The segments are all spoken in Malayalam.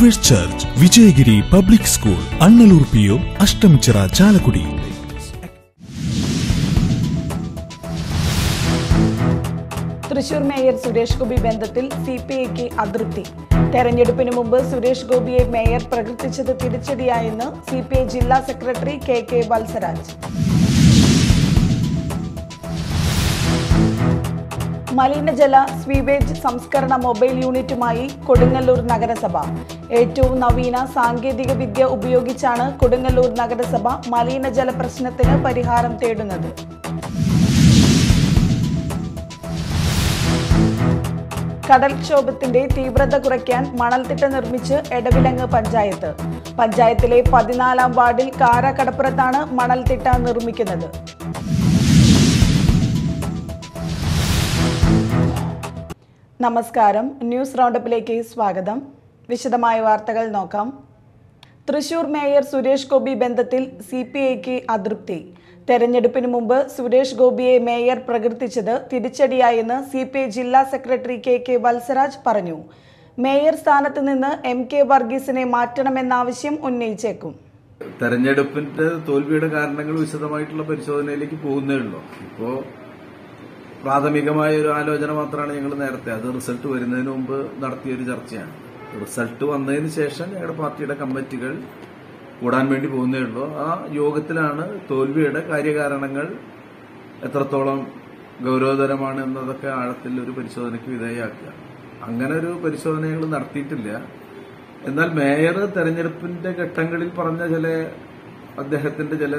believers church Vijayagiri public school Annallur P O Ashtamichira Chalakudy Thrissur mayor Suresh Gopi ബന്ധത്തിൽ സി പി ഐക്ക് അതൃപ്തി തെരഞ്ഞെടുപ്പിന് മുമ്പ് സുരേഷ് ഗോപിയെ മേയർ പ്രകൃതിച്ചത് തിരിച്ചടിയായെന്ന് സി പി ഐ ജില്ലാ സെക്രട്ടറി കെ കെ വത്സരാജ് മലിനജല സ്വീവേജ് സംസ്കരണ മൊബൈൽ യൂണിറ്റുമായി കൊടുങ്ങല്ലൂർ നഗരസഭ ഏറ്റവും നവീന സാങ്കേതിക വിദ്യ ഉപയോഗിച്ചാണ് കൊടുങ്ങല്ലൂർ നഗരസഭ മലിനജല പ്രശ്നത്തിന് പരിഹാരം തേടുന്നത് കടൽക്ഷോഭത്തിന്റെ തീവ്രത കുറയ്ക്കാൻ മണൽത്തിട്ട നിർമ്മിച്ച് എടവിലങ്ങ് പഞ്ചായത്ത് പഞ്ചായത്തിലെ പതിനാലാം വാർഡിൽ കാര മണൽത്തിട്ട നിർമ്മിക്കുന്നത് നമസ്കാരം ന്യൂസ് റൗണ്ടപ്പിലേക്ക് സ്വാഗതം വിശദമായ വാർത്തകൾ നോക്കാം തൃശൂർ മേയർ സുരേഷ് ഗോപി ബന്ധത്തിൽ സി പി ഐക്ക് അതൃപ്തി തെരഞ്ഞെടുപ്പിന് മുമ്പ് സുരേഷ് ഗോപിയെ മേയർ പ്രകീർത്തിച്ചത് തിരിച്ചടിയായെന്ന് സി പി ഐ ജില്ലാ സെക്രട്ടറി കെ കെ വത്സരാജ് പറഞ്ഞു മേയർ സ്ഥാനത്ത് നിന്ന് എം കെ വർഗീസിനെ മാറ്റണമെന്നാവശ്യം ഉന്നയിച്ചേക്കും തെരഞ്ഞെടുപ്പിന്റെ തോൽവിയുടെ കാരണങ്ങൾ വിശദമായിട്ടുള്ള പരിശോധനയിലേക്ക് പോകുന്നേ ഉള്ളൂ ഇപ്പോ പ്രാഥമികമായ ഒരു ആലോചന മാത്രമാണ് ഞങ്ങൾ നേരത്തെ അത് റിസൾട്ട് വരുന്നതിന് മുമ്പ് നടത്തിയ ഒരു ചർച്ചയാണ് റിസൾട്ട് വന്നതിന് ശേഷം ഞങ്ങളുടെ പാർട്ടിയുടെ കമ്മിറ്റികൾ കൂടാൻ വേണ്ടി പോകുന്നേ ഉള്ളൂ ആ യോഗത്തിലാണ് തോൽവിയുടെ കാര്യകാരണങ്ങൾ എത്രത്തോളം ഗൗരവതരമാണ് എന്നതൊക്കെ ആഴത്തിൽ ഒരു പരിശോധനയ്ക്ക് വിധേയമാക്കുക അങ്ങനെ ഒരു ഞങ്ങൾ നടത്തിയിട്ടില്ല എന്നാൽ മേയർ തെരഞ്ഞെടുപ്പിന്റെ ഘട്ടങ്ങളിൽ പറഞ്ഞ ചില അദ്ദേഹത്തിന്റെ ചില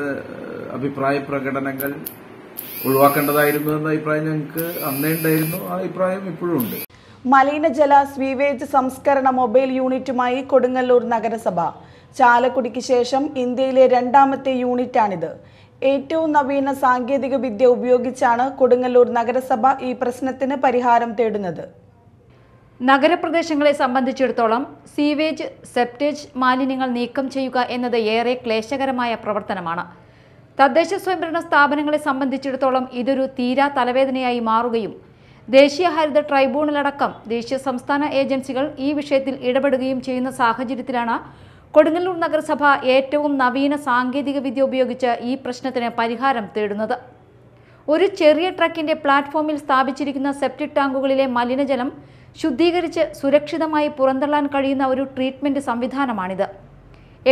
അഭിപ്രായ പ്രകടനങ്ങൾ ഒഴിവാക്കേണ്ടതായിരുന്നു എന്ന അഭിപ്രായം ഞങ്ങൾക്ക് അന്നേ ഉണ്ടായിരുന്നു ആ അഭിപ്രായം ഇപ്പോഴും ഉണ്ട് മലിനജല സ്വീവേജ് സംസ്കരണ മൊബൈൽ യൂണിറ്റുമായി കൊടുങ്ങല്ലൂർ നഗരസഭ ചാലക്കുടിക്ക് ശേഷം ഇന്ത്യയിലെ രണ്ടാമത്തെ യൂണിറ്റാണിത് ഏറ്റവും നവീന സാങ്കേതിക വിദ്യ ഉപയോഗിച്ചാണ് കൊടുങ്ങല്ലൂർ നഗരസഭ ഈ പ്രശ്നത്തിന് പരിഹാരം തേടുന്നത് നഗരപ്രദേശങ്ങളെ സംബന്ധിച്ചിടത്തോളം സീവേജ് സെപ്റ്റേജ് മാലിന്യങ്ങൾ നീക്കം ചെയ്യുക എന്നത് ഏറെ ക്ലേശകരമായ പ്രവർത്തനമാണ് തദ്ദേശ സ്വയംഭരണ സ്ഥാപനങ്ങളെ സംബന്ധിച്ചിടത്തോളം ഇതൊരു തീരാ തലവേദനയായി മാറുകയും ദേശീയ ഹരിത ട്രൈബ്യൂണലടക്കം ദേശീയ സംസ്ഥാന ഏജൻസികൾ ഈ വിഷയത്തിൽ ഇടപെടുകയും ചെയ്യുന്ന സാഹചര്യത്തിലാണ് കൊടുങ്ങല്ലൂർ നഗരസഭ ഏറ്റവും നവീന സാങ്കേതിക വിദ്യ ഉപയോഗിച്ച് ഈ പ്രശ്നത്തിന് പരിഹാരം തേടുന്നത് ഒരു ചെറിയ ട്രക്കിന്റെ പ്ലാറ്റ്ഫോമിൽ സ്ഥാപിച്ചിരിക്കുന്ന സെപ്റ്റിക് ടാങ്കുകളിലെ മലിനജലം ശുദ്ധീകരിച്ച് സുരക്ഷിതമായി പുറന്തള്ളാൻ കഴിയുന്ന ഒരു ട്രീറ്റ്മെന്റ് സംവിധാനമാണിത്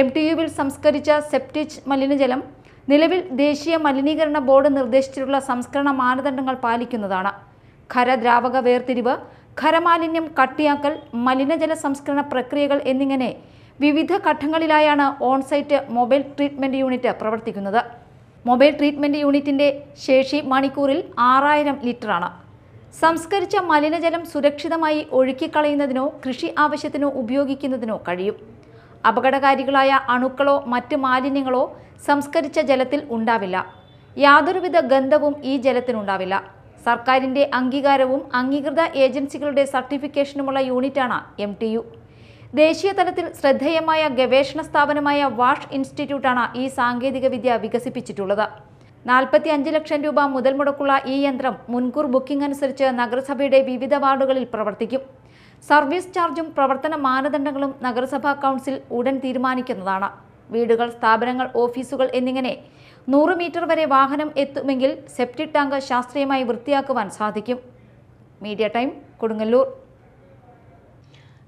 എം ടി യുവിൽ സംസ്കരിച്ച സെപ്റ്റിക് മലിനജലം നിലവിൽ ദേശീയ മലിനീകരണ ബോർഡ് നിർദ്ദേശിച്ചിട്ടുള്ള സംസ്കരണ മാനദണ്ഡങ്ങൾ പാലിക്കുന്നതാണ് ഖരദ്രാവക വേർതിരിവ് ഖരമാലിന്യം കട്ടിയാക്കൽ മലിനജല സംസ്കരണ പ്രക്രിയകൾ എന്നിങ്ങനെ വിവിധ ഘട്ടങ്ങളിലായാണ് ഓൺസൈറ്റ് മൊബൈൽ ട്രീറ്റ്മെൻറ്റ് യൂണിറ്റ് പ്രവർത്തിക്കുന്നത് മൊബൈൽ ട്രീറ്റ്മെൻറ്റ് യൂണിറ്റിൻ്റെ ശേഷി മണിക്കൂറിൽ ആറായിരം ലിറ്ററാണ് സംസ്കരിച്ച മലിനജലം സുരക്ഷിതമായി ഒഴുക്കിക്കളയുന്നതിനോ കൃഷി ആവശ്യത്തിനോ ഉപയോഗിക്കുന്നതിനോ കഴിയും അപകടകാരികളായ അണുക്കളോ മറ്റ് മാലിന്യങ്ങളോ സംസ്കരിച്ച ജലത്തിൽ ഉണ്ടാവില്ല യാതൊരുവിധ ഗന്ധവും ഈ ജലത്തിനുണ്ടാവില്ല സർക്കാരിന്റെ അംഗീകാരവും അംഗീകൃത ഏജൻസികളുടെ സർട്ടിഫിക്കേഷനുമുള്ള യൂണിറ്റാണ് എം ടി യു ദേശീയ തലത്തിൽ ശ്രദ്ധേയമായ ഗവേഷണ സ്ഥാപനമായ വാഷ് ഇൻസ്റ്റിറ്റ്യൂട്ടാണ് ഈ സാങ്കേതികവിദ്യ വികസിപ്പിച്ചിട്ടുള്ളത് നാൽപ്പത്തി അഞ്ച് ലക്ഷം രൂപ മുതൽ മുടക്കുള്ള ഈ യന്ത്രം മുൻകൂർ ബുക്കിംഗ് അനുസരിച്ച് നഗരസഭയുടെ വിവിധ വാർഡുകളിൽ പ്രവർത്തിക്കും സർവീസ് ചാർജും പ്രവർത്തന മാനദണ്ഡങ്ങളും നഗരസഭാ കൗൺസിൽ ഉടൻ തീരുമാനിക്കുന്നതാണ് വീടുകൾ സ്ഥാപനങ്ങൾ ഓഫീസുകൾ എന്നിങ്ങനെ നൂറ് മീറ്റർ വരെ വാഹനം എത്തുമെങ്കിൽ സെപ്റ്റിക് ടാങ്ക് ശാസ്ത്രീയമായി വൃത്തിയാക്കുവാൻ സാധിക്കും മീഡിയ ടൈം കൊടുങ്ങല്ലൂർ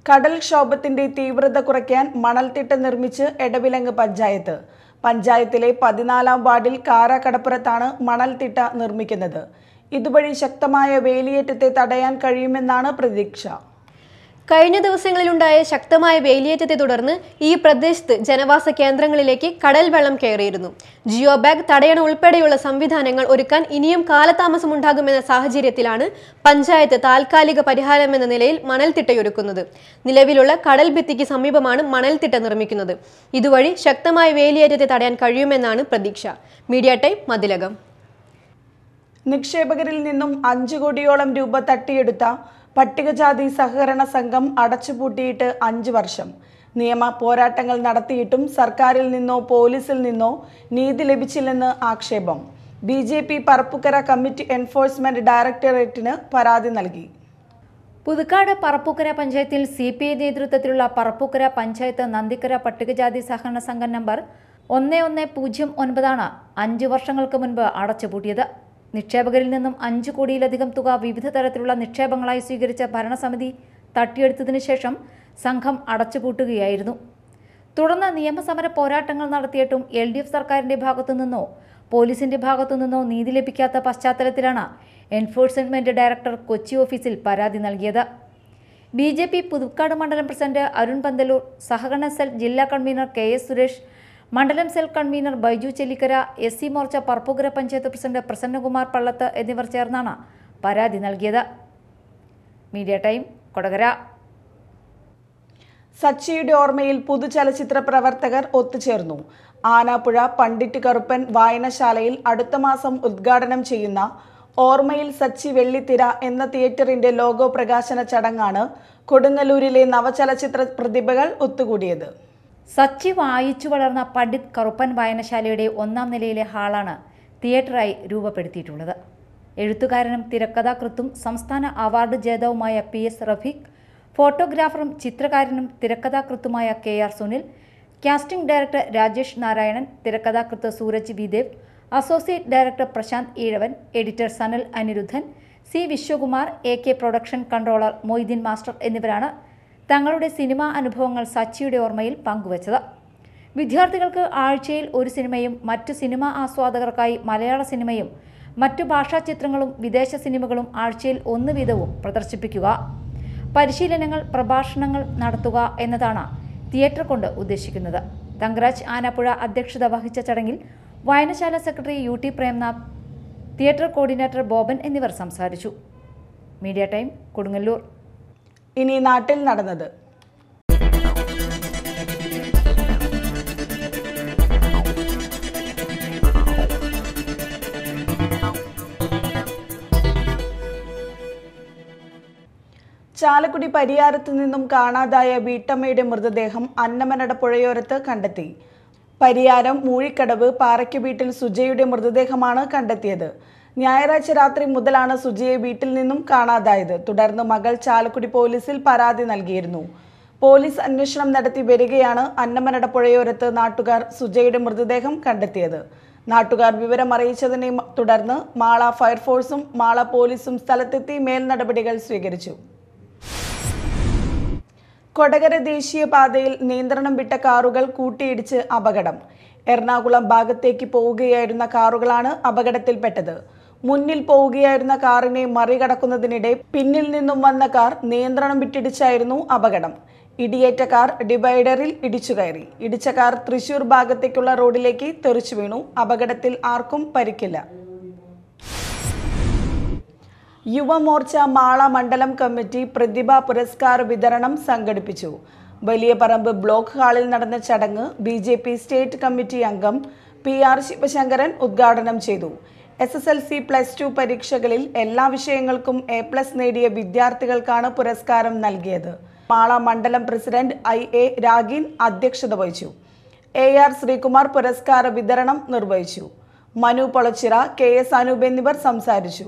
കടൽക്ഷോഭത്തിന്റെ തീവ്രത കുറയ്ക്കാൻ മണൽത്തിട്ട നിർമ്മിച്ച് എടവിലങ്ങ് പഞ്ചായത്ത് പഞ്ചായത്തിലെ പതിനാലാം വാർഡിൽ കാരാക്കടപ്പുറത്താണ് മണൽത്തിട്ട നിർമ്മിക്കുന്നത് ഇതുവഴി ശക്തമായ വേലിയേറ്റത്തെ തടയാൻ കഴിയുമെന്നാണ് പ്രതീക്ഷ കഴിഞ്ഞ ദിവസങ്ങളിലുണ്ടായ ശക്തമായ വേലിയേറ്റത്തെ തുടർന്ന് ഈ പ്രദേശത്ത് ജനവാസ കേന്ദ്രങ്ങളിലേക്ക് കടൽ വെള്ളം കയറിയിരുന്നു ജിയോ ബാഗ് തടയണ ഉൾപ്പെടെയുള്ള സംവിധാനങ്ങൾ ഒരുക്കാൻ ഇനിയും കാലതാമസമുണ്ടാകുമെന്ന സാഹചര്യത്തിലാണ് പഞ്ചായത്ത് താൽക്കാലിക പരിഹാരമെന്ന നിലയിൽ മണൽത്തിട്ടയൊരുക്കുന്നത് നിലവിലുള്ള കടൽ ഭിത്തിക്ക് സമീപമാണ് മണൽത്തിട്ട നിർമ്മിക്കുന്നത് ഇതുവഴി ശക്തമായ വേലിയേറ്റത്തെ തടയാൻ കഴിയുമെന്നാണ് പ്രതീക്ഷ മീഡിയ ടൈം മതിലകം നിക്ഷേപകരിൽ നിന്നും അഞ്ചു കോടിയോളം രൂപ തട്ടിയെടുത്ത പട്ടികജാതി സഹകരണ സംഘം അടച്ചുപൂട്ടിയിട്ട് അഞ്ച് വർഷം നിയമ പോരാട്ടങ്ങൾ നടത്തിയിട്ടും സർക്കാരിൽ നിന്നോ പോലീസിൽ നിന്നോ നീതി ലഭിച്ചില്ലെന്ന് ആക്ഷേപം B J P Parappukkara committee enforcement ഡയറക്ടറേറ്റിന് പരാതി നൽകി പുതുക്കാട് പറപ്പുക്കര പഞ്ചായത്തിൽ സി പി ഐ നേതൃത്വത്തിലുള്ള പറപ്പുക്കര പഞ്ചായത്ത് നന്ദിക്കര പട്ടികജാതി സഹകരണ സംഘം നമ്പർ ഒന്ന് ഒന്ന് പൂജ്യം ഒൻപതാണ് അഞ്ച് വർഷങ്ങൾക്ക് മുൻപ് അടച്ചുപൂട്ടിയത് നിക്ഷേപകരിൽ നിന്നും അഞ്ച് കോടിയിലധികം തുക വിവിധ തരത്തിലുള്ള നിക്ഷേപങ്ങളായി സ്വീകരിച്ച ഭരണസമിതി തട്ടിയെടുത്തതിനു ശേഷം സംഘം അടച്ചുപൂട്ടുകയായിരുന്നു തുടർന്ന് നിയമസമര പോരാട്ടങ്ങൾ നടത്തിയിട്ടും എൽ ഡി എഫ് സർക്കാരിന്റെ ഭാഗത്തുനിന്നോ പോലീസിന്റെ ഭാഗത്തു നീതി ലഭിക്കാത്ത പശ്ചാത്തലത്തിലാണ് എൻഫോഴ്സ്മെന്റ് ഡയറക്ടർ കൊച്ചി ഓഫീസിൽ പരാതി നൽകിയത് ബി ജെ പി പുതുക്കാട് മണ്ഡലം പ്രസിഡന്റ് അരുൺ പന്തലൂർ സഹകരണ സെൽ ജില്ലാ കൺവീനർ കെ എസ് സുരേഷ് മണ്ഡലം cell convener Baiju Chellikkara S C Morcha Parappukkara panchayat president Prasannakumar Pallath എന്നിവർ ചേർന്നാണ് പരാതി നൽകിയത് മീഡിയ ടൈം കൊടകര സച്ചിയുടെ ഓർമ്മയിൽ പുതുചലച്ചിത്ര പ്രവർത്തകർ ഒത്തുചേർന്നു ആനാപ്പുഴ പണ്ഡിറ്റ് കറുപ്പൻ വായനശാലയിൽ അടുത്ത മാസം ഉദ്ഘാടനം ചെയ്യുന്ന ഓർമ്മയിൽ സച്ചി വെള്ളിത്തിര എന്ന തിയേറ്ററിന്റെ ലോഗോ പ്രകാശന ചടങ്ങാണ് കൊടുങ്ങല്ലൂരിലെ നവചലച്ചിത്ര പ്രതിഭകൾ ഒത്തുകൂടിയത് സച്ചി വായിച്ചു വളർന്ന പണ്ഡിറ്റ് കറുപ്പൻ വായനശാലയുടെ ഒന്നാം നിലയിലെ ഹാളാണ് തിയേറ്ററായി രൂപപ്പെടുത്തിയിട്ടുള്ളത് എഴുത്തുകാരനും തിരക്കഥാകൃത്തും സംസ്ഥാന അവാർഡ് ജേതാവുമായ പി എസ് റഫീഖ് ഫോട്ടോഗ്രാഫറും ചിത്രകാരനും തിരക്കഥാകൃത്തുമായ K R Sunil casting director Rajesh Narayanan തിരക്കഥാകൃത്ത് Sooraj Videv associate director Prashanth Ezhavan editor Sanal Aniruddhan C Viswakumar A K production controller Moideen master എന്നിവരാണ് തങ്ങളുടെ സിനിമാ അനുഭവങ്ങൾ സച്ചിയുടെ ഓർമ്മയിൽ പങ്കുവച്ചത് വിദ്യാർത്ഥികൾക്ക് ആഴ്ചയിൽ ഒരു സിനിമയും മറ്റു സിനിമാ ആസ്വാദകർക്കായി മലയാള സിനിമയും മറ്റു ഭാഷാ ചിത്രങ്ങളും വിദേശ സിനിമകളും ആഴ്ചയിൽ ഒന്ന് വീതവും പ്രദർശിപ്പിക്കുക പരിശീലനങ്ങൾ പ്രഭാഷണങ്ങൾ നടത്തുക എന്നതാണ് തിയേറ്റർ കൊണ്ട് ഉദ്ദേശിക്കുന്നത് തങ്കരാജ് ആനപ്പുഴ അധ്യക്ഷത വഹിച്ച ചടങ്ങിൽ വായനശാല secretary U T Premnath theatre coordinator Boban എന്നിവർ സംസാരിച്ചു മീഡിയ ടൈം കൊടുങ്ങല്ലൂർ ഇനി നാട്ടിൽ നടന്നത് ചാലക്കുടി പരിയാരത്തു നിന്നും കാണാതായ വീട്ടമ്മയുടെ മൃതദേഹം അന്നമനട പുഴയോരത്ത് കണ്ടെത്തി പരിയാരം മൂഴിക്കടവ് പാറയ്ക്ക് വീട്ടിൽ സുജയുടെ മൃതദേഹമാണ് കണ്ടെത്തിയത് ഞായറാഴ്ച രാത്രി മുതലാണ് സുജിയെ വീട്ടിൽ നിന്നും കാണാതായത് തുടർന്ന് മകൾ ചാലക്കുടി പോലീസിൽ പരാതി നൽകിയിരുന്നു പോലീസ് അന്വേഷണം നടത്തി വരികയാണ് അന്നമനട പുഴയോരത്ത് നാട്ടുകാർ സുജയുടെ മൃതദേഹം കണ്ടെത്തിയത് നാട്ടുകാർ വിവരം അറിയിച്ചതിനെ തുടർന്ന് മാള ഫയർഫോഴ്സും മാള പോലീസും സ്ഥലത്തെത്തി മേൽനടപടികൾ സ്വീകരിച്ചു കൊടകര ദേശീയപാതയിൽ നിയന്ത്രണം വിട്ട കാറുകൾ കൂട്ടിയിടിച്ച് അപകടം എറണാകുളം ഭാഗത്തേക്ക് പോവുകയായിരുന്ന കാറുകളാണ് അപകടത്തിൽപ്പെട്ടത് മുന്നിൽ പോവുകയായിരുന്ന കാറിനെ മറികടക്കുന്നതിനിടെ പിന്നിൽ നിന്നും വന്ന കാർ നിയന്ത്രണം വിട്ടിടിച്ചായിരുന്നു അപകടം ഇടിയേറ്റ കാർ ഡിവൈഡറിൽ ഇടിച്ചു കയറി ഇടിച്ച കാർ തൃശൂർ ഭാഗത്തേക്കുള്ള റോഡിലേക്ക് തെറിച്ചു വീണു അപകടത്തിൽ ആർക്കും പരിക്കില്ല യുവമോർച്ച മാള മണ്ഡലം കമ്മിറ്റി പ്രതിഭാ പുരസ്കാർ വിതരണം സംഘടിപ്പിച്ചു വലിയ പറമ്പ് ബ്ലോക്ക് ഹാളിൽ നടന്ന ചടങ്ങ് ബി സ്റ്റേറ്റ് കമ്മിറ്റി അംഗം പി ആർ ശിവശങ്കരൻ ഉദ്ഘാടനം ചെയ്തു S S L C plus two പരീക്ഷകളിൽ എല്ലാ വിഷയങ്ങൾക്കും എ പ്ലസ് നേടിയ വിദ്യാർത്ഥികൾക്കാണ് പുരസ്കാരം നൽകിയത് മാള മണ്ഡലം പ്രസിഡന്റ് ഐ എ രാഗിൻ അധ്യക്ഷത വഹിച്ചു എ ആർ ശ്രീകുമാർ പുരസ്കാര വിതരണം നിർവഹിച്ചു മനു പൊളച്ചിറ കെ എസ് അനൂപ് എന്നിവർ സംസാരിച്ചു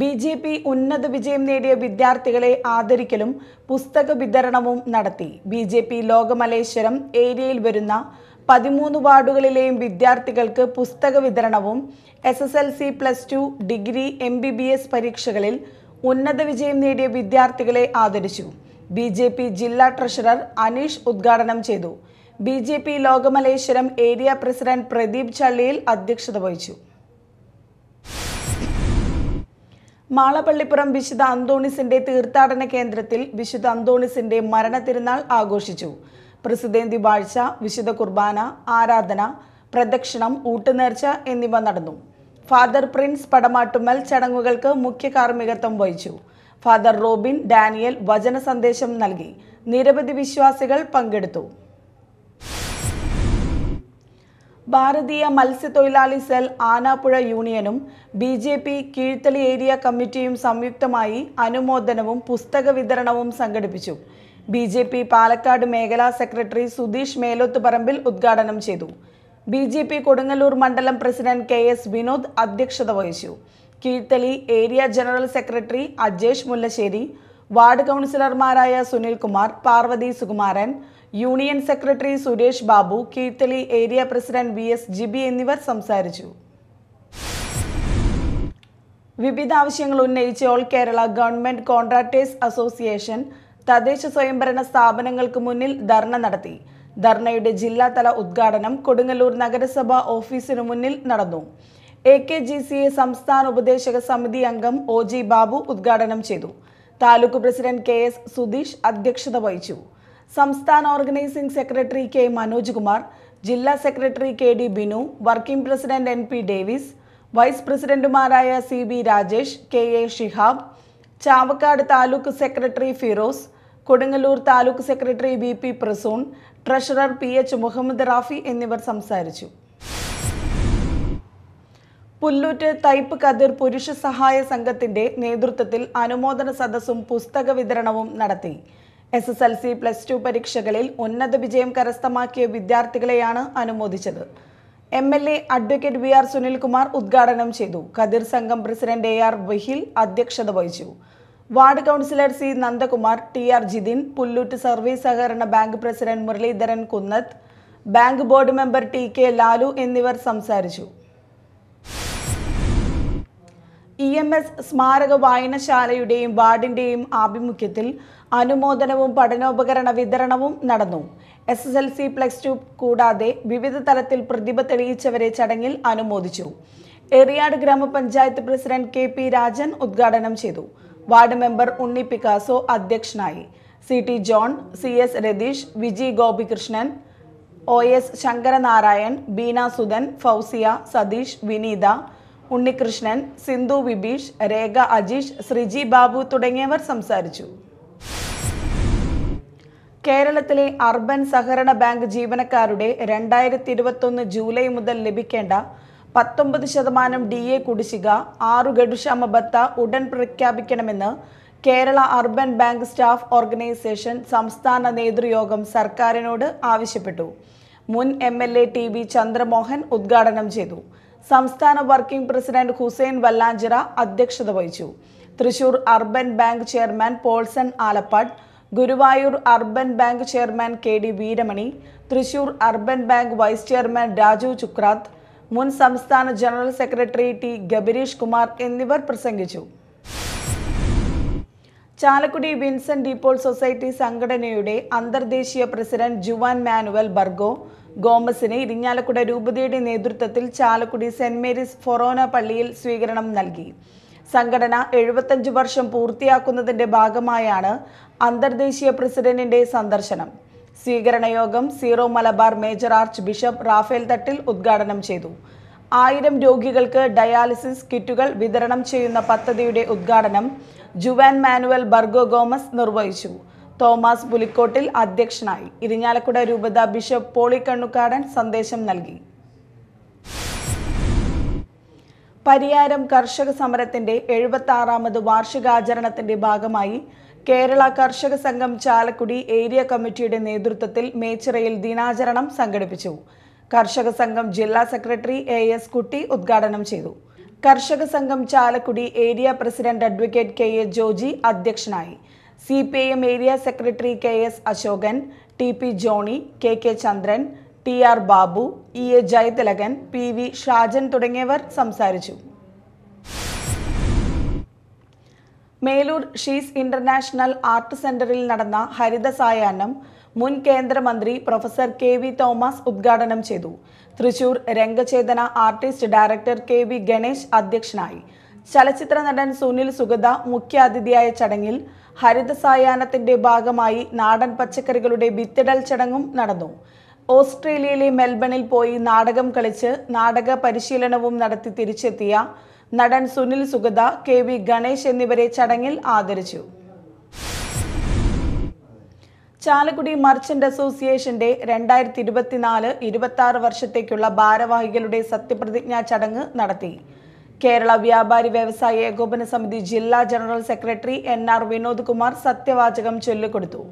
ബി ജെ പി ഉന്നത വിജയം നേടിയ വിദ്യാർത്ഥികളെ ആദരിക്കലും പുസ്തക വിതരണവും നടത്തി ബി ജെ പി ലോകമലേശ്വരം ഏരിയയിൽ വരുന്ന പതിമൂന്ന് വാർഡുകളിലെയും വിദ്യാർത്ഥികൾക്ക് പുസ്തക വിതരണവും S S L C plus two degree M B B S പരീക്ഷകളിൽ ഉന്നത വിജയം നേടിയ വിദ്യാർത്ഥികളെ ആദരിച്ചു ബി ജെ പി ജില്ലാ ട്രഷറർ അനീഷ് ഉദ്ഘാടനം ചെയ്തു B J P Lokamaleswaram area president Pradeep Challiyil അധ്യക്ഷത വഹിച്ചു മാളപ്പള്ളിപ്പുറം വിശുദ്ധ അന്തോണിസിന്റെ തീർത്ഥാടന കേന്ദ്രത്തിൽ വിശുദ്ധ അന്തോണിസിന്റെ മരണ ആഘോഷിച്ചു പ്രസിദ്ധേന്തി വാഴ്ച വിശുദ്ധ കുർബാന ആരാധന പ്രദക്ഷിണം ഊട്ടുനേർച്ച എന്നിവ നടന്നു ഫാദർ പ്രിൻസ് പടമാട്ടുമൽ ചടങ്ങുകൾക്ക് മുഖ്യ കാർമ്മികത്വം വഹിച്ചു ഫാദർ റോബിൻ ഡാനിയൽ വചന സന്ദേശം നൽകി നിരവധി വിശ്വാസികൾ പങ്കെടുത്തു ഭാരതീയ മത്സ്യത്തൊഴിലാളി സെൽ ആനാപ്പുഴ യൂണിയനും B J P Keezhthali area കമ്മിറ്റിയും സംയുക്തമായി അനുമോദനവും പുസ്തക വിതരണവും സംഘടിപ്പിച്ചു ബി ജെ പി പാലക്കാട് മേഖലാ സെക്രട്ടറി സുധീഷ് മേലോത്തുപറമ്പിൽ ഉദ്ഘാടനം ചെയ്തു ബി ജെ പി കൊടുങ്ങല്ലൂർ മണ്ഡലം പ്രസിഡന്റ് കെ എസ് വിനോദ് അധ്യക്ഷത വഹിച്ചു Keezhthali area general secretary Ajesh Mullassery ward കൗൺസിലർമാരായ Sunilkumar Parvathy Sukumaran union secretary Suresh Babu Keezhthali area president V S Jibi എന്നിവർ സംസാരിച്ചു വിവിധ ആവശ്യങ്ങൾ ഉന്നയിച്ച് all Kerala government contractors association തദ്ദേശ സ്വയംഭരണ സ്ഥാപനങ്ങൾക്ക് മുന്നിൽ ധർണ നടത്തി ധർണയുടെ ജില്ലാതല ഉദ്ഘാടനം കൊടുങ്ങല്ലൂർ നഗരസഭ ഓഫീസിനു മുന്നിൽ നടന്നു A K G C A സംസ്ഥാന ഉപദേശക സമിതി അംഗം ഒ ജി ബാബു ഉദ്ഘാടനം ചെയ്തു taluk president K S Sudheesh അധ്യക്ഷത വഹിച്ചു സംസ്ഥാന organising secretary K Manoj Kumar ജില്ലാ secretary K D Binu working president N P Davis vice പ്രസിഡന്റുമാരായ C B Rajesh K A Shihab Chavakkad taluk secretary Firoz Kodungallur taluk secretary B P Prasoon treasurer P H Muhammed Rafi എന്നിവർ സംസാരിച്ചു പുല്ലൂറ്റ് തൈപ്പ് കതിർ പുരുഷ സഹായ സംഘത്തിന്റെ നേതൃത്വത്തിൽ അനുമോദന സദസ്സും പുസ്തക വിതരണവും നടത്തി S S L C plus two പരീക്ഷകളിൽ ഉന്നത വിജയം കരസ്ഥമാക്കിയ വിദ്യാർത്ഥികളെയാണ് അനുമോദിച്ചത് M L A advocate V R Sunilkumar ഉദ്ഘാടനം ചെയ്തു കതിർ സംഘം പ്രസിഡന്റ് എ ആർ വഹിൽ അധ്യക്ഷത വഹിച്ചു ward councillor C Nandakumar T R Jithin Pullut service സഹകരണ bank president Muraleedharan Kunnath bank board member T K Lalu എന്നിവർ സംസാരിച്ചു ഇ എം എസ് സ്മാരക വായനശാലയുടെയും വാർഡിന്റെയും ആഭിമുഖ്യത്തിൽ അനുമോദനവും പഠനോപകരണ വിതരണവും നടന്നു S S L C plus two കൂടാതെ വിവിധ തലത്തിൽ പ്രതിഭ തെളിയിച്ചവരെ ചടങ്ങിൽ അനുമോദിച്ചു എറിയാട് ഗ്രാമപഞ്ചായത്ത് പ്രസിഡന്റ് കെ പി രാജൻ ഉദ്ഘാടനം ചെയ്തു വാർഡ് മെമ്പർ ഉണ്ണി പിക്കാസോ അധ്യക്ഷനായി C T John C S Ratheesh Viji Gopikrishnan O S Sankaranarayan Beena Sudhan Fousiya Satheesh Vineetha Unnikrishnan Sindhu Vibeesh Rekha Ajeesh Sreeji Babu തുടങ്ങിയവർ സംസാരിച്ചു കേരളത്തിലെ അർബൻ സഹകരണ ബാങ്ക് ജീവനക്കാരുടെ രണ്ടായിരത്തി ഇരുപത്തൊന്ന് ജൂലൈ മുതൽ ലഭിക്കേണ്ട പത്തൊമ്പത് ശതമാനം ഡി എ കുടിശ്ശിക ആറു ഗഡുക്ഷാമ ബത്ത ഉടൻ പ്രഖ്യാപിക്കണമെന്ന് Kerala urban bank staff organisation സംസ്ഥാന നേതൃയോഗം സർക്കാരിനോട് ആവശ്യപ്പെട്ടു മുൻ M L A T V Chandramohan ഉദ്ഘാടനം ചെയ്തു സംസ്ഥാന വർക്കിംഗ് പ്രസിഡന്റ് ഹുസൈൻ വല്ലാഞ്ചിറ അധ്യക്ഷത വഹിച്ചു Thrissur urban bank chairman Polson Alappat Guruvayur urban bank chairman K D Veeramani Thrissur urban bank vice chairman Raju Chukrath മുൻ സംസ്ഥാന general secretary T Gabareesh Kumar എന്നിവർ പ്രസംഗിച്ചു ചാലക്കുടി വിൻസെന്റ് ഡീപ്പോൾ സൊസൈറ്റി സംഘടനയുടെ അന്തർദേശീയ പ്രസിഡന്റ് ജുവാൻ മാനുവൽ ബർഗോ ഗോമസിന് ഇരിഞ്ഞാലക്കുട രൂപതയുടെ നേതൃത്വത്തിൽ ചാലക്കുടി സെന്റ് മേരീസ് ഫൊറോന പള്ളിയിൽ സ്വീകരണം നൽകി സംഘടന എഴുപത്തഞ്ച് വർഷം പൂർത്തിയാക്കുന്നതിന്റെ ഭാഗമായാണ് അന്തർദേശീയ പ്രസിഡന്റിന്റെ സന്ദർശനം സ്വീകരണയോഗം Syro Malabar major archbishop Raphael Thattil ഉദ്ഘാടനം ചെയ്തു ആയിരം രോഗികൾക്ക് ഡയാലിസിസ് കിറ്റുകൾ വിതരണം ചെയ്യുന്ന പദ്ധതിയുടെ ഉദ്ഘാടനം ജുവാൻ മാനുവൽ ബർഗോ ഗോമസ് നിർവഹിച്ചു തോമസ് പുലിക്കോട്ടിൽ അധ്യക്ഷനായി ഇരിഞ്ഞാലക്കുട രൂപത ബിഷപ്പ് പോളി കണ്ണുക്കാടൻ സന്ദേശം നൽകി പരിയാരം കർഷക സമരത്തിന്റെ എഴുപത്തി ആറാമത് വാർഷികാചരണത്തിന്റെ ഭാഗമായി കേരള കർഷക സംഘം ചാലക്കുടി ഏരിയ കമ്മിറ്റിയുടെ നേതൃത്വത്തിൽ മേച്ചിറയിൽ ദിനാചരണം സംഘടിപ്പിച്ചു കർഷക സംഘം ജില്ലാ സെക്രട്ടറി എ എസ് കുട്ടി ഉദ്ഘാടനം ചെയ്തു കർഷക സംഘം Chalakudy area president advocate K A Joji അധ്യക്ഷനായി C P I M area secretary K S Asokan T P Johny K K Chandran T R Babu E A Jayathilakan P V Shajan തുടങ്ങിയവർ സംസാരിച്ചു മേലൂർ ഷീസ് ഇന്റർനാഷണൽ ആർട്ട് സെന്ററിൽ നടന്ന ഹരിത സായാഹ്നം മുൻ കേന്ദ്രമന്ത്രി പ്രൊഫസർ കെ വി തോമസ് ഉദ്ഘാടനം ചെയ്തു Thrissur Rangachethana artist director K V Ganesh അധ്യക്ഷനായി ചലച്ചിത്ര നടൻ സുനിൽ സുഗത മുഖ്യാതിഥിയായ ചടങ്ങിൽ ഹരിത സായാഹ്നത്തിന്റെ ഭാഗമായി നാടൻ പച്ചക്കറികളുടെ വിത്തിടൽ ചടങ്ങും നടന്നു ഓസ്ട്രേലിയയിലെ മെൽബണിൽ പോയി നാടകം കളിച്ച് നാടക പരിശീലനവും നടത്തി തിരിച്ചെത്തിയ നടൻ സുനിൽ സുഗത കെ വി ഗണേശ് എന്നിവരെ ചടങ്ങിൽ ആദരിച്ചു ചാലക്കുടി മർച്ചന്റ് അസോസിയേഷന്റെ രണ്ടായിരത്തി ഇരുപത്തിനാല് ഇരുപത്തി ആറ് വർഷത്തേക്കുള്ള ഭാരവാഹികളുടെ സത്യപ്രതിജ്ഞാ ചടങ്ങ് നടത്തി കേരള വ്യാപാരി വ്യവസായ ഏകോപന സമിതി ജില്ലാ general secretary N R Vinod Kumar സത്യവാചകം ചൊല്ലിക്കൊടുത്തു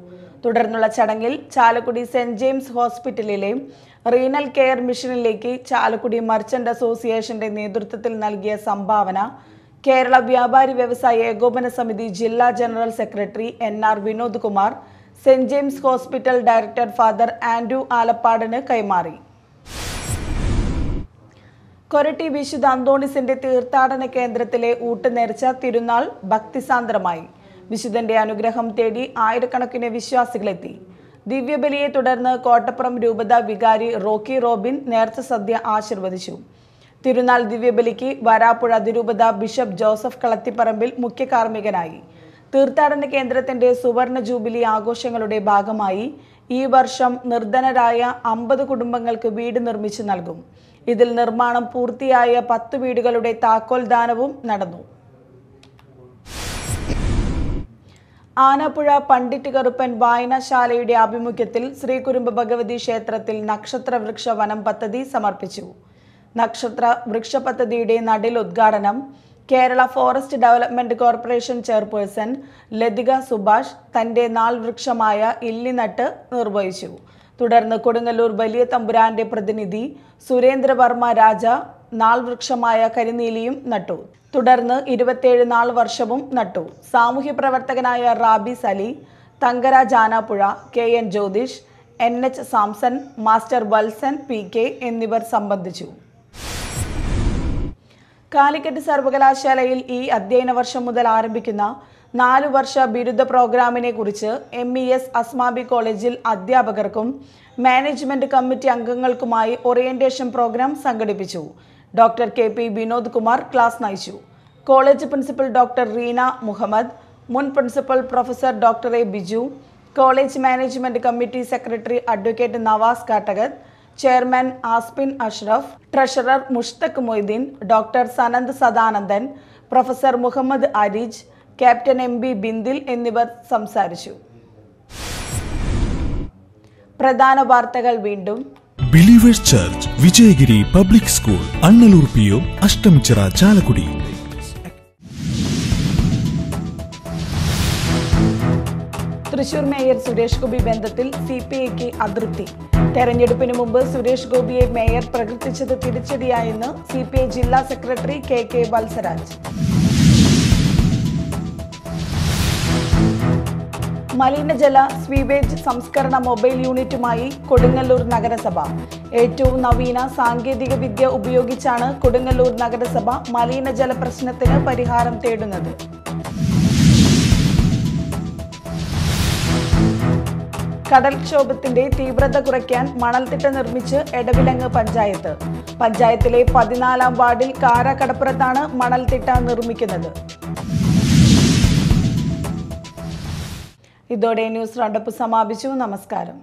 തുടർന്നുള്ള ചടങ്ങിൽ ചാലക്കുടി സെന്റ് ജെയിംസ് ഹോസ്പിറ്റലിലെ റീനൽ കെയർ മിഷനിലേക്ക് ചാലക്കുടി മർച്ചന്റ് അസോസിയേഷന്റെ നേതൃത്വത്തിൽ നൽകിയ സംഭാവന കേരള വ്യാപാരി വ്യവസായ ഏകോപന സമിതി ജില്ലാ general secretary N R Vinod Kumar Saint James hospital director father Andrew ആലപ്പാടിന് കൈമാറി കൊരട്ടി വിശുദ്ധ അന്തോണിസിന്റെ തീർത്ഥാടന കേന്ദ്രത്തിലെ ഊട്ടുനേർച്ച തിരുനാൾ ഭക്തിസാന്ദ്രമായി വിശുദ്ധന്റെ അനുഗ്രഹം തേടി ആയിരക്കണക്കിന് വിശ്വാസികളെത്തി ദിവ്യബലിയെ തുടർന്ന് കോട്ടപ്പുറം രൂപത വികാരി റോക്കി റോബിൻ നേർച്ച സദ്യ ആശീർവദിച്ചു തിരുനാൾ ദിവ്യബലിക്ക് വരാപ്പുഴ അതിരൂപത ബിഷപ്പ് ജോസഫ് കളത്തിപ്പറമ്പിൽ മുഖ്യ കാർമ്മികനായി തീർത്ഥാടന കേന്ദ്രത്തിന്റെ സുവർണ ജൂബിലി ആഘോഷങ്ങളുടെ ഭാഗമായി ഈ വർഷം നിർധനരായ അമ്പത് കുടുംബങ്ങൾക്ക് വീട് നിർമ്മിച്ചു നൽകും ഇതിൽ നിർമ്മാണം പൂർത്തിയായ പത്ത് വീടുകളുടെ താക്കോൽ ദാനവും നടന്നു ആനപ്പുഴ പണ്ഡിറ്റ് കറുപ്പൻ വായനശാലയുടെ ആഭിമുഖ്യത്തിൽ ശ്രീകുരുമ്പ ഭഗവതി ക്ഷേത്രത്തിൽ നക്ഷത്ര വൃക്ഷ വനം പദ്ധതി സമർപ്പിച്ചു നക്ഷത്ര വൃക്ഷ പദ്ധതിയുടെ നടിൽ ഉദ്ഘാടനം Kerala forest development corporation chairperson Lathika Subhash തന്റെ നാൾ വൃക്ഷമായ ഇല്ലിനട്ട് നിർവഹിച്ചു തുടർന്ന് കൊടുങ്ങല്ലൂർ വലിയ തമ്പുരാന്റെ പ്രതിനിധി സുരേന്ദ്രവർമ്മ രാജ നാൾ വൃക്ഷമായ കരിനീലിയും നട്ടു തുടർന്ന് ഇരുപത്തിയേഴ് നാൾ വർഷവും നട്ടു സാമൂഹ്യ പ്രവർത്തകനായ റാബി സലി തങ്കര Anapuzha K N Jyothish N H Samson master Valsan P K എന്നിവർ സംബന്ധിച്ചു കാലിക്കറ്റ് സർവകലാശാലയിൽ ഈ അധ്യയന വർഷം മുതൽ ആരംഭിക്കുന്ന നാല് വർഷ ബിരുദ പ്രോഗ്രാമിനെ കുറിച്ച് എം ഇ എസ് അസ്മാബി കോളേജിൽ അധ്യാപകർക്കും മാനേജ്മെന്റ് കമ്മിറ്റി അംഗങ്ങൾക്കുമായി ഓറിയന്റേഷൻ പ്രോഗ്രാം സംഘടിപ്പിച്ചു doctor K P Vinod Kumar class നയിച്ചു college principal doctor Reena Muhammad മുൻ principal professor doctor A Biju college management committee secretary advocate Navas Kattakath chairman Aspin Ashraf treasurer Mushtaq Moideen doctor Sanand Sadanandan professor Muhammad Areej captain M B Bindil എന്നിവർ സംസാരിച്ചു പ്രധാന വാർത്തകൾ വീണ്ടും believers church Vijayagiri public school Annallur P O Ashtamichira Chalakudy Thrissur mayor Suresh Gopi ബന്ധത്തിൽ സി പി ഐക്ക് അതൃപ്തി തെരഞ്ഞെടുപ്പിന് മുമ്പ് സുരേഷ് ഗോപിയെ മേയർ പ്രകൃതിച്ചത് തിരിച്ചടിയായെന്ന് സി പി ഐ ജില്ലാ സെക്രട്ടറി കെ കെ വത്സരാജ് മലിനജല സ്വീവേജ് സംസ്കരണ മൊബൈൽ യൂണിറ്റുമായി കൊടുങ്ങല്ലൂർ നഗരസഭ ഏറ്റവും നവീന സാങ്കേതിക വിദ്യ ഉപയോഗിച്ചാണ് കൊടുങ്ങല്ലൂർ നഗരസഭ മലിനജല പ്രശ്നത്തിന് പരിഹാരം തേടുന്നത് കടൽക്ഷോഭത്തിന്റെ തീവ്രത കുറയ്ക്കാൻ മണൽത്തിട്ട നിർമ്മിച്ച് എടവിലങ്ങ് പഞ്ചായത്ത് പഞ്ചായത്തിലെ പതിനാലാം വാർഡിൽ കാര മണൽത്തിട്ട നിർമ്മിക്കുന്നത് ഇതോടെ ന്യൂസ് റൗണ്ടപ്പ് സമാപിച്ചു നമസ്കാരം